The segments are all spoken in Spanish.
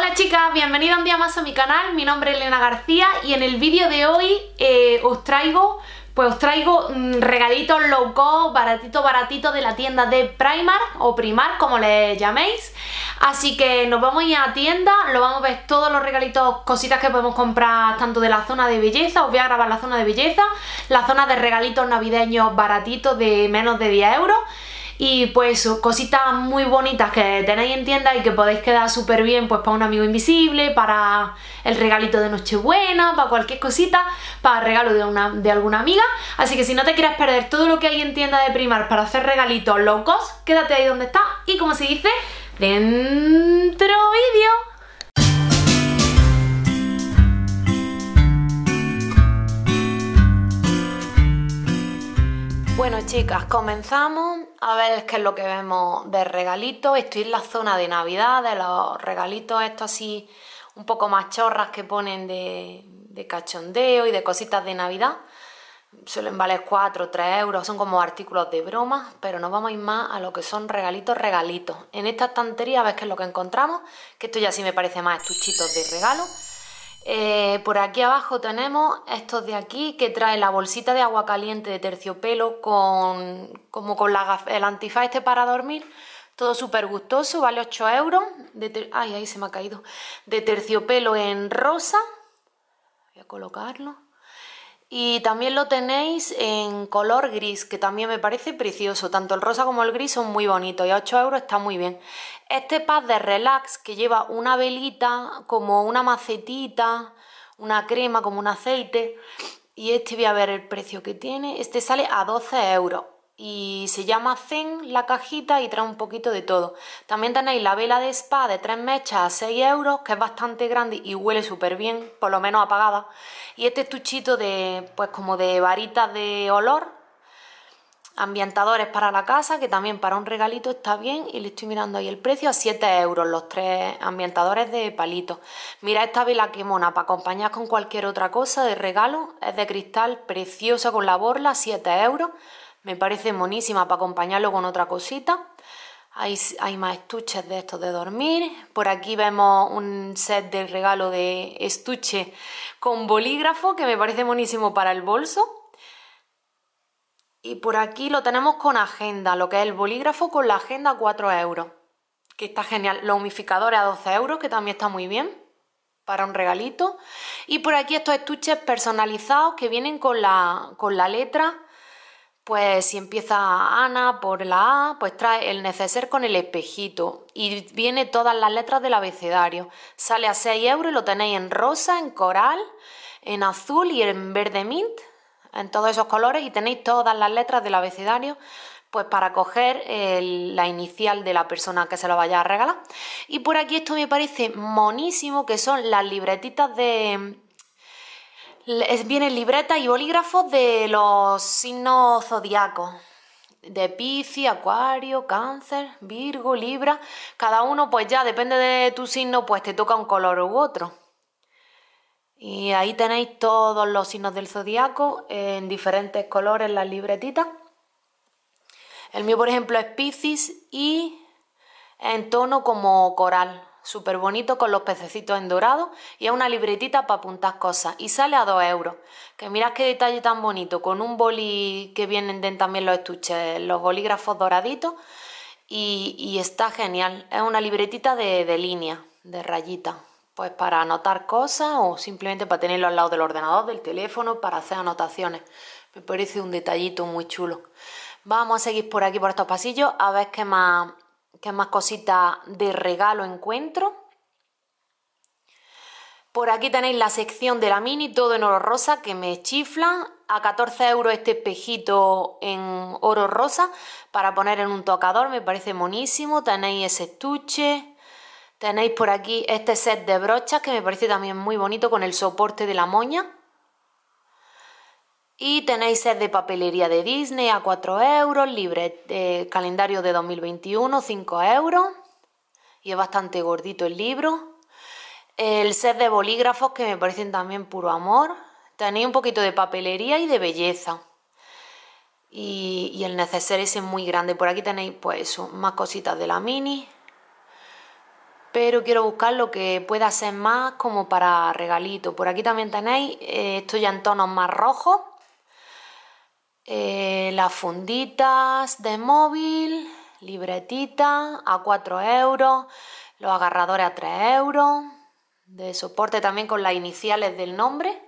Hola chicas, bienvenidas un día más a mi canal, mi nombre es Elena García y en el vídeo de hoy eh, os traigo pues os traigo mm, regalitos low cost, baratito, baratito de la tienda de Primark o Primar como le llaméis. Así que nos vamos a ir a tienda, lo vamos a ver todos los regalitos, cositas que podemos comprar tanto de la zona de belleza, os voy a grabar la zona de belleza, la zona de regalitos navideños baratitos de menos de 10 euros y pues cositas muy bonitas que tenéis en tienda y que podéis quedar súper bien pues para un amigo invisible, para el regalito de Nochebuena, para cualquier cosita, para el regalo de, de alguna amiga. Así que si no te quieres perder todo lo que hay en tienda de Primar para hacer regalitos locos, quédate ahí donde está y como se dice, dentro vídeo. Bueno chicas, comenzamos a ver qué es lo que vemos de regalitos. Esto es la zona de Navidad, de los regalitos estos así un poco más chorras que ponen de, cachondeo y de cositas de Navidad. Suelen valer 4 o 3 euros, son como artículos de broma, pero nos vamos a ir más a lo que son regalitos, regalitos. En esta estantería ves qué es lo que encontramos, que esto ya sí me parece más estuchitos de regalo. Eh, por aquí abajo tenemos estos de aquí que trae la bolsita de agua caliente de terciopelo con como con el antifaz este para dormir. Todo súper gustoso, vale 8 euros. ay, ahí se me ha caído. De terciopelo en rosa. Voy a colocarlo. Y también lo tenéis en color gris, que también me parece precioso. Tanto el rosa como el gris son muy bonitos y a 8 euros está muy bien. Este pad de relax que lleva una velita, como una macetita, una crema, como un aceite. Y este voy a ver el precio que tiene. Este sale a 12 euros y se llama Zen la cajita y trae un poquito de todo. También tenéis la vela de spa de 3 mechas a 6 euros, que es bastante grande y huele súper bien, por lo menos apagada. Y este estuchito de, pues como de varitas de olor, ambientadores para la casa, que también para un regalito está bien. Y le estoy mirando ahí el precio a 7 euros, los tres ambientadores de palitos. Mira esta vela que mona, para acompañar con cualquier otra cosa de regalo, es de cristal, preciosa con la borla, 7 euros. Me parece monísima para acompañarlo con otra cosita. Hay, más estuches de estos de dormir. Por aquí vemos un set de regalo de estuche con bolígrafo que me parece buenísimo para el bolso. Y por aquí lo tenemos con agenda, lo que es el bolígrafo con la agenda a 4 euros, que está genial. Los humificadores a 12 euros, que también está muy bien para un regalito. Y por aquí estos estuches personalizados que vienen con con la letra pues si empieza Ana por la A, pues trae el neceser con el espejito y viene todas las letras del abecedario. Sale a 6 euros y lo tenéis en rosa, en coral, en azul y en verde mint, en todos esos colores y tenéis todas las letras del abecedario pues para coger la inicial de la persona que se lo vaya a regalar. Y por aquí esto me parece monísimo, que son las libretitas de, Vienen libreta y bolígrafos de los signos zodiacos de Piscis, Acuario, Cáncer, Virgo, Libra. Cada uno, pues ya depende de tu signo, pues te toca un color u otro. Y ahí tenéis todos los signos del zodiaco en diferentes colores, las libretitas. El mío, por ejemplo, es Piscis y en tono como coral súper bonito con los pececitos en dorado y es una libretita para apuntar cosas y sale a 2 euros. Que mirad qué detalle tan bonito, con un boli que vienen también los estuches, los bolígrafos doraditos y, está genial. Es una libretita de, de línea, de rayita, pues para anotar cosas o simplemente para tenerlo al lado del ordenador, del teléfono, para hacer anotaciones. Me parece un detallito muy chulo. Vamos a seguir por aquí, por estos pasillos, a ver qué más ¿Qué más cositas de regalo encuentro? Por aquí tenéis la sección de la mini, todo en oro rosa, que me chifla. A 14 euros este espejito en oro rosa para poner en un tocador, me parece monísimo. Tenéis ese estuche. Tenéis por aquí este set de brochas que me parece también muy bonito con el soporte de la moña. Y tenéis set de papelería de Disney a 4 euros, libre eh, calendario de 2021 5 euros. Y es bastante gordito el libro. El set de bolígrafos que me parecen también puro amor. Tenéis un poquito de papelería y de belleza. Y, el neceser es muy grande. Por aquí tenéis pues más cositas de la mini. Pero quiero buscar lo que pueda ser más como para regalito. Por aquí también tenéis, eh, esto ya en tonos más rojos eh, las funditas de móvil, libretita a 4 euros, los agarradores a 3 euros, de soporte también con las iniciales del nombre,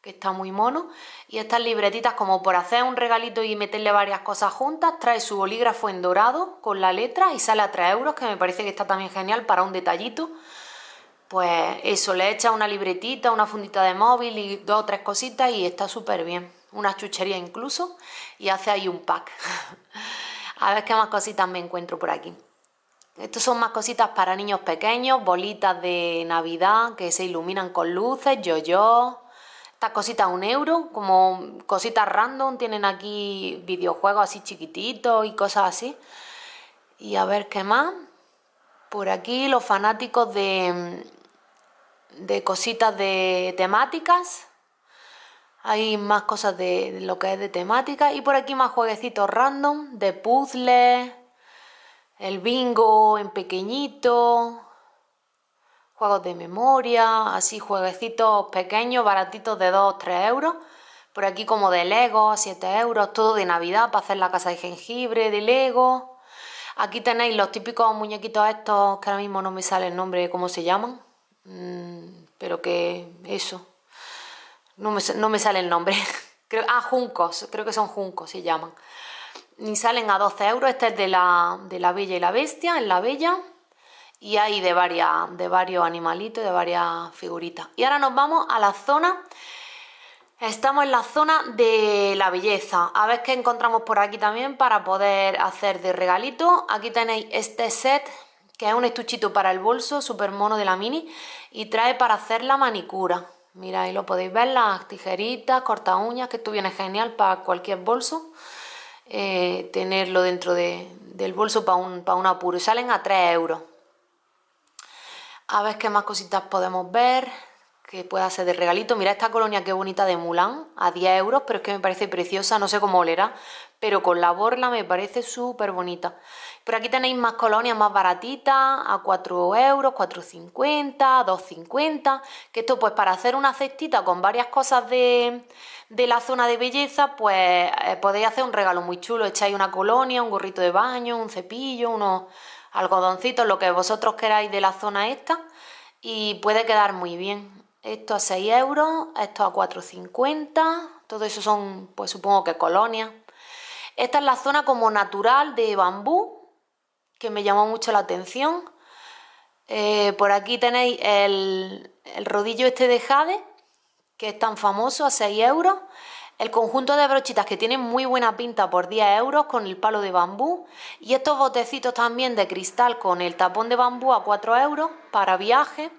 que está muy mono, y estas libretitas como por hacer un regalito y meterle varias cosas juntas, trae su bolígrafo en dorado con la letra y sale a 3 euros, que me parece que está también genial para un detallito. Pues eso, le echa una libretita, una fundita de móvil y dos o tres cositas y está súper bien una chuchería incluso, y hace ahí un pack. a ver qué más cositas me encuentro por aquí. Estos son más cositas para niños pequeños, bolitas de Navidad que se iluminan con luces, yo-yo. Estas cositas un euro, como cositas random, tienen aquí videojuegos así chiquititos y cosas así. Y a ver qué más. Por aquí los fanáticos de, de cositas de temáticas hay más cosas de lo que es de temática. Y por aquí más jueguecitos random, de puzzles, el bingo en pequeñito, juegos de memoria, así jueguecitos pequeños, baratitos de 2 3 euros. Por aquí como de Lego, 7 euros, todo de Navidad para hacer la casa de jengibre, de Lego. Aquí tenéis los típicos muñequitos estos, que ahora mismo no me sale el nombre, de cómo se llaman, mm, pero que eso, no me, sale el nombre. Creo, ah, juncos, creo que son juncos, se llaman. ni salen a 12 euros. Este es de la, Bella y la Bestia, en la Bella. Y hay de, varias, de varios animalitos, de varias figuritas. Y ahora nos vamos a la zona. Estamos en la zona de la belleza. A ver qué encontramos por aquí también para poder hacer de regalito. Aquí tenéis este set que es un estuchito para el bolso, super mono de la mini, y trae para hacer la manicura. Mira, ahí lo podéis ver, las tijeritas, corta uñas, que esto viene genial para cualquier bolso. Eh, tenerlo dentro del bolso para un, para un apuro. Y salen a 3 euros. A ver qué más cositas podemos ver que pueda ser de regalito. Mira esta colonia que bonita de Mulan, a 10 euros, pero es que me parece preciosa, no sé cómo olerá, pero con la borla me parece súper bonita. Por aquí tenéis más colonias más baratitas, a 4 euros, 4,50, 2,50. Que esto, pues para hacer una cestita con varias cosas de, la zona de belleza, pues eh, podéis hacer un regalo muy chulo. Echáis una colonia, un gorrito de baño, un cepillo, unos algodoncitos, lo que vosotros queráis de la zona esta. Y puede quedar muy bien. Esto a 6 euros, esto a 4,50. Todo eso son, pues supongo que colonias. Esta es la zona como natural de bambú, que me llamó mucho la atención. Eh, por aquí tenéis el, el rodillo este de jade, que es tan famoso, a 6 euros. El conjunto de brochitas que tienen muy buena pinta por 10 euros con el palo de bambú. Y estos botecitos también de cristal con el tapón de bambú a 4 euros para viaje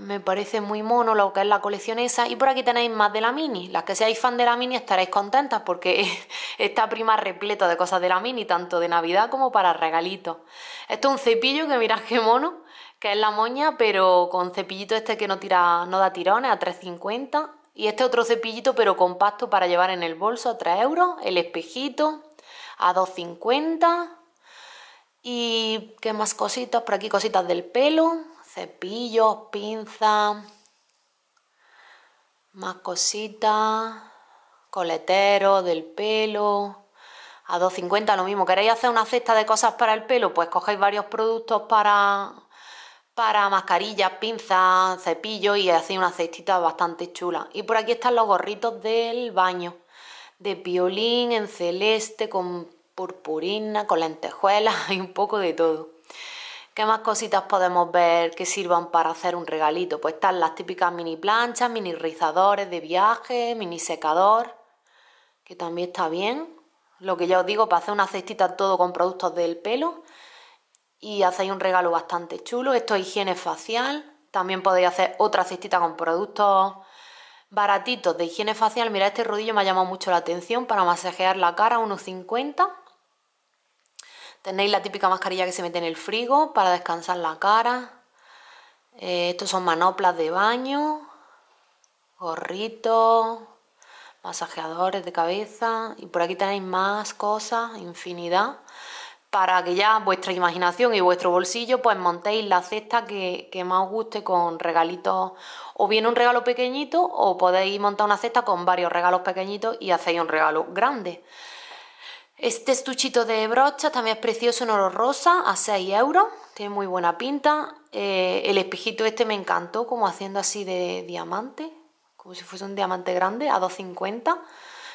me parece muy mono lo que es la colección esa. Y por aquí tenéis más de la Mini. Las que seáis fan de la Mini estaréis contentas porque está prima repleta de cosas de la Mini, tanto de Navidad como para regalitos. Esto es un cepillo que mirad qué mono, que es la moña, pero con cepillito este que no, tira, no da tirones a 3,50. Y este otro cepillito, pero compacto para llevar en el bolso a 3 euros. El espejito a 2,50. Y qué más cositas, por aquí cositas del pelo, cepillos, pinzas, más cositas, coletero del pelo. A 2,50 lo mismo. ¿Queréis hacer una cesta de cosas para el pelo? Pues cogéis varios productos para, para mascarillas, pinzas, cepillos y hacéis una cestita bastante chula. Y por aquí están los gorritos del baño. De violín, en celeste, con purpurina, con lentejuelas y un poco de todo. ¿Qué más cositas podemos ver que sirvan para hacer un regalito? Pues están las típicas mini planchas, mini rizadores de viaje, mini secador, que también está bien. Lo que ya os digo, para hacer una cestita todo con productos del pelo y hacéis un regalo bastante chulo. Esto es higiene facial. También podéis hacer otra cestita con productos baratitos de higiene facial. Mira, este rodillo me ha llamado mucho la atención para masajear la cara, unos Tenéis la típica mascarilla que se mete en el frigo para descansar la cara. Eh, estos son manoplas de baño, gorritos, masajeadores de cabeza. Y por aquí tenéis más cosas, infinidad, para que ya vuestra imaginación y vuestro bolsillo pues montéis la cesta que, que más os guste con regalitos. O bien un regalo pequeñito o podéis montar una cesta con varios regalos pequeñitos y hacéis un regalo grande. Este estuchito de brocha también es precioso en oro rosa, a 6 euros. Tiene muy buena pinta. Eh, el espejito este me encantó, como haciendo así de diamante, como si fuese un diamante grande, a 2,50.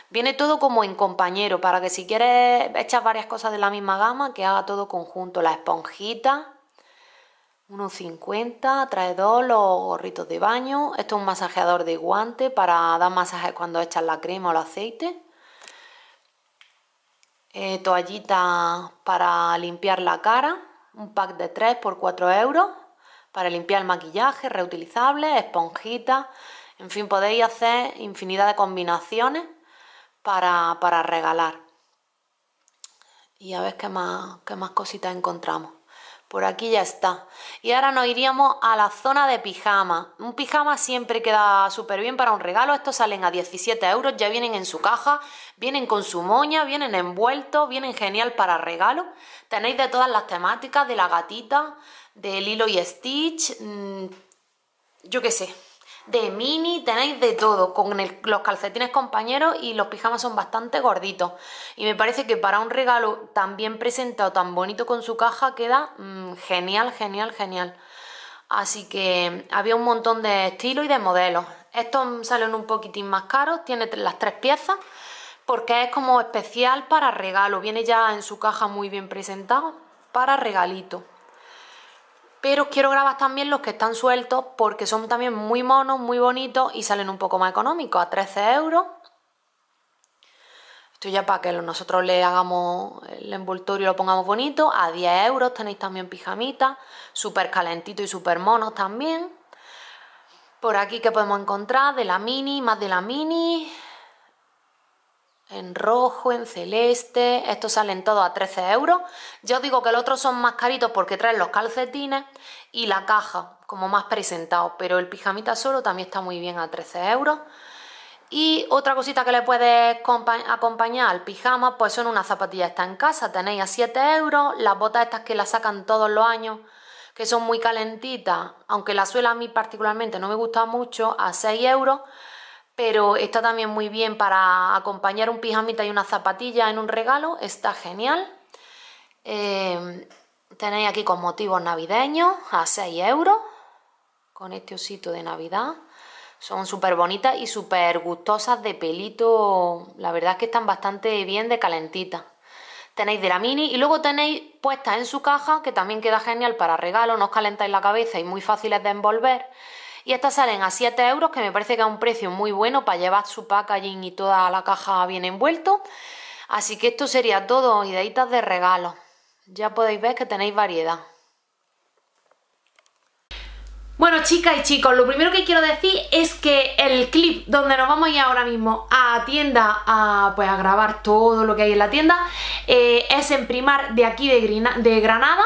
Viene todo como en compañero, para que si quieres echar varias cosas de la misma gama, que haga todo conjunto. La esponjita, 1,50, trae dos, los gorritos de baño. Esto es un masajeador de guante para dar masaje cuando echas la crema o el aceite. Eh, toallitas para limpiar la cara, un pack de 3 por 4 euros para limpiar el maquillaje, reutilizables, esponjitas, en fin, podéis hacer infinidad de combinaciones para, regalar. Y a ver más, qué más cositas encontramos por aquí ya está. Y ahora nos iríamos a la zona de pijama. Un pijama siempre queda súper bien para un regalo. Estos salen a 17 euros, ya vienen en su caja, vienen con su moña, vienen envueltos, vienen genial para regalo. Tenéis de todas las temáticas, de la gatita, del hilo y Stitch, mm, yo qué sé, de mini, tenéis de todo, con los calcetines compañeros y los pijamas son bastante gorditos. Y me parece que para un regalo tan bien presentado, tan bonito con su caja, queda mm, genial, genial, genial. Así que había un montón de estilos y de modelos. Estos salen un poquitín más caros, tiene las tres piezas, porque es como especial para regalo. Viene ya en su caja muy bien presentado para regalito pero os quiero grabar también los que están sueltos porque son también muy monos, muy bonitos y salen un poco más económicos, a 13 euros. Esto ya para que nosotros le hagamos el envoltorio y lo pongamos bonito. A 10 euros tenéis también pijamitas, súper calentito y súper monos también. Por aquí que podemos encontrar de la mini, más de la mini, en rojo, en celeste, estos salen todos a 13 euros. Yo digo que los otros son más caritos porque traen los calcetines y la caja, como más presentado, pero el pijamita solo también está muy bien a 13 euros. Y otra cosita que le puedes acompañar al pijama, pues son unas zapatillas está en casa, tenéis a 7 euros, las botas estas que las sacan todos los años, que son muy calentitas, aunque la suela a mí particularmente no me gusta mucho, a 6 euros pero está también muy bien para acompañar un pijamita y una zapatilla en un regalo, está genial. Em, tenéis aquí con motivos navideños a 6 euros, con este osito de Navidad. Son súper bonitas y súper gustosas de pelito, la verdad es que están bastante bien de calentita. Tenéis de la mini y luego tenéis puestas en su caja, que también queda genial para regalo, no os calentáis la cabeza y muy fáciles de envolver. Y estas salen a 7 euros, que me parece que es un precio muy bueno para llevar su packaging y toda la caja bien envuelto. Así que esto sería todo, ideitas de regalo. Ya podéis ver que tenéis variedad. Bueno chicas y chicos, lo primero que quiero decir es que el clip donde nos vamos a ir ahora mismo a tienda a, pues, a grabar todo lo que hay en la tienda eh, es en Primar de aquí de Granada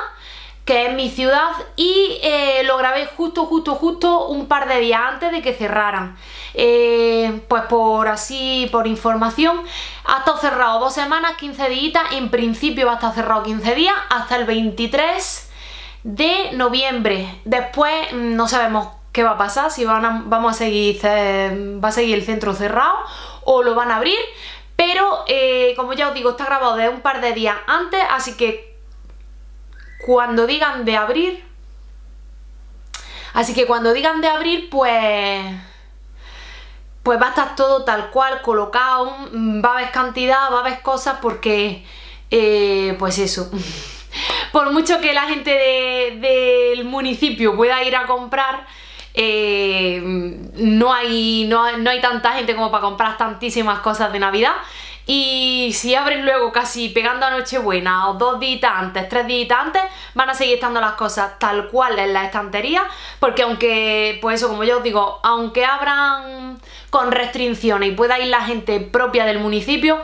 que es mi ciudad, y eh, lo grabé justo, justo, justo un par de días antes de que cerraran. Eh, pues por así, por información, ha estado cerrado dos semanas, 15 días, en principio va a estar cerrado 15 días, hasta el 23 de noviembre. Después mm, no sabemos qué va a pasar, si van vamos a seguir, va a seguir el centro cerrado o lo van a abrir, pero eh, como ya os digo, está grabado de un par de días antes, así que cuando digan de abrir. Así que cuando digan de abrir, pues pues va a estar todo tal cual, colocado, mm, va a haber cantidad, va a haber cosas porque, eh, pues eso, por mucho que la gente del municipio pueda ir a comprar, eh, no, hay, no hay tanta gente como para comprar tantísimas cosas de Navidad y si abren luego casi pegando a Nochebuena o dos días antes, tres días antes, van a seguir estando las cosas tal cual en la estantería, porque aunque, pues eso, como yo os digo, aunque abran con restricciones y pueda ir la gente propia del municipio,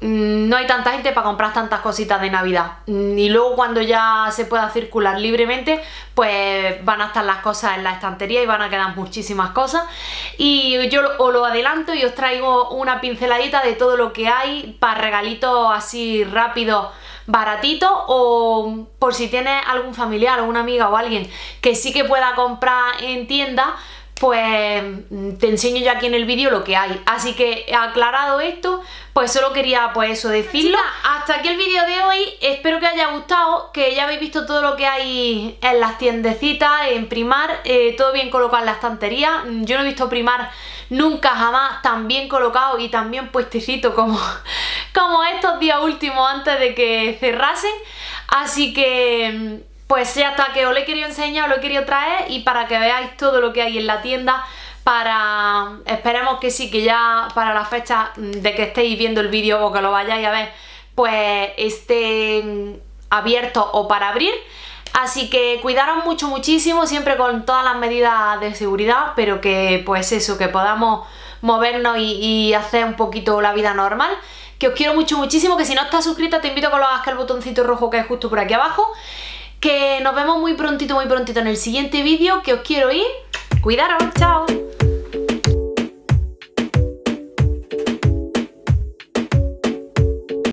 Mm, no hay tanta gente para comprar tantas cositas de Navidad. Mm, y luego cuando ya se pueda circular libremente, pues van a estar las cosas en la estantería y van a quedar muchísimas cosas. Y yo os lo adelanto y os traigo una pinceladita de todo lo que hay para regalitos así rápido baratito o por si tienes algún familiar, o una amiga o alguien que sí que pueda comprar en tienda, pues te enseño ya aquí en el vídeo lo que hay. Así que aclarado esto, pues solo quería pues eso decirlo. Hasta aquí el vídeo de hoy, espero que haya gustado, que ya habéis visto todo lo que hay en las tiendecitas, en Primar, eh, todo bien colocado en la estantería. Yo no he visto Primar nunca jamás tan bien colocado y tan bien puestecito como, como estos días últimos antes de que cerrasen. Así que pues ya está, que os lo he querido enseñar, os lo he querido traer y para que veáis todo lo que hay en la tienda para... esperemos que sí, que ya para la fecha de que estéis viendo el vídeo o que lo vayáis a ver, pues estén abiertos o para abrir. Así que cuidaros mucho, muchísimo, siempre con todas las medidas de seguridad, pero que pues eso, que podamos movernos y, hacer un poquito la vida normal que os quiero mucho, muchísimo, que si no estás suscrita te invito a que lo hagas el botoncito rojo que es justo por aquí abajo que nos vemos muy prontito, muy prontito en el siguiente vídeo, que os quiero ir. Cuidaros, chao.